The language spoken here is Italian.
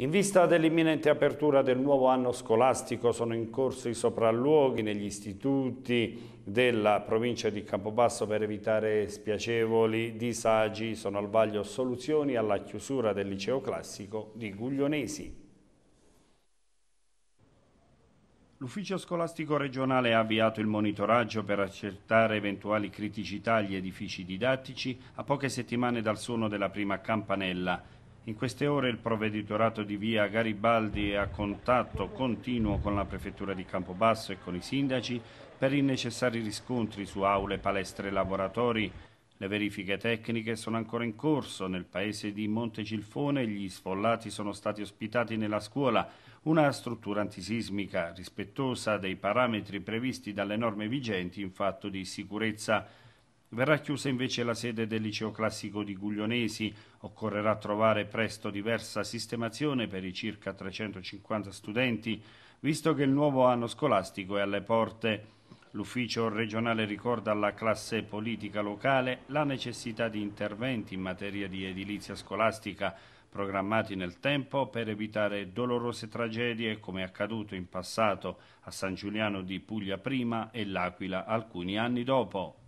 In vista dell'imminente apertura del nuovo anno scolastico sono in corso i sopralluoghi negli istituti della provincia di Campobasso per evitare spiacevoli disagi. Sono al vaglio soluzioni alla chiusura del liceo classico di Guglionesi. L'ufficio scolastico regionale ha avviato il monitoraggio per accertare eventuali criticità agli edifici didattici a poche settimane dal suono della prima campanella. In queste ore il provveditorato di via Garibaldi è a contatto continuo con la prefettura di Campobasso e con i sindaci per i necessari riscontri su aule, palestre e laboratori. Le verifiche tecniche sono ancora in corso. Nel paese di Montecilfone gli sfollati sono stati ospitati nella scuola, una struttura antisismica rispettosa dei parametri previsti dalle norme vigenti in fatto di sicurezza. Verrà chiusa invece la sede del liceo classico di Guglionesi, occorrerà trovare presto diversa sistemazione per i circa 350 studenti, visto che il nuovo anno scolastico è alle porte. L'ufficio regionale ricorda alla classe politica locale la necessità di interventi in materia di edilizia scolastica programmati nel tempo per evitare dolorose tragedie come accaduto in passato a San Giuliano di Puglia prima e L'Aquila alcuni anni dopo.